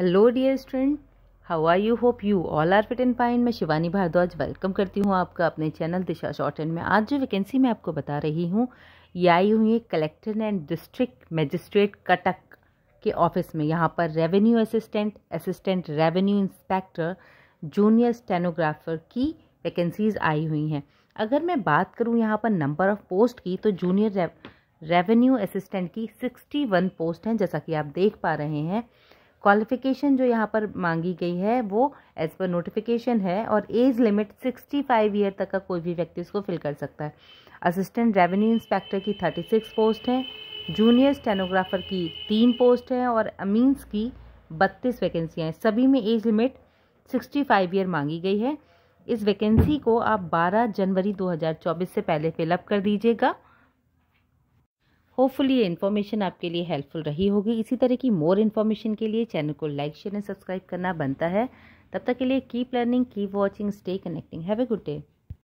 hello dear student how are you hope you all are fit and fine मैं Shivani Bhardwaj welcome करती हूँ आपका अपने चैनल दिशा शॉर्ट एंड में आज जो वैकेंसी मैं आपको बता रही हूँ ये आई हुई है collector and district magistrate Cuttack के ऑफिस में यहाँ पर revenue assistant assistant revenue inspector junior stenographer की वैकेंसीज़ आई हुई हैं अगर मैं बात करूँ यहाँ पर नंबर ऑफ़ पोस्ट की तो जूनियर रेवेन्यू असिस्टेंट की सिक्सटी वन पोस्ट हैं जैसा कि आप देख पा रहे हैं क्वालिफ़िकेशन जो यहाँ पर मांगी गई है वो एज़ पर नोटिफिकेशन है और एज लिमिट 65 ईयर तक का कोई भी व्यक्ति इसको फिल कर सकता है असिस्टेंट रेवेन्यू इंस्पेक्टर की 36 पोस्ट हैं जूनियर स्टेनोग्राफर की तीन पोस्ट हैं और अमीन्स की बत्तीस वैकेंसियाँ हैं सभी में age limit sixty five year मांगी गई है इस वैकेंसी को आप 12 जनवरी 2024 से पहले फिलअप कर दीजिएगा होपफुली ये इन्फॉर्मेशन आपके लिए हेल्पफुल रही होगी इसी तरह की मोर इन्फॉर्मेशन के लिए चैनल को लाइक शेयर एंड सब्सक्राइब करना बनता है तब तक के लिए keep learning keep watching stay connecting have a good day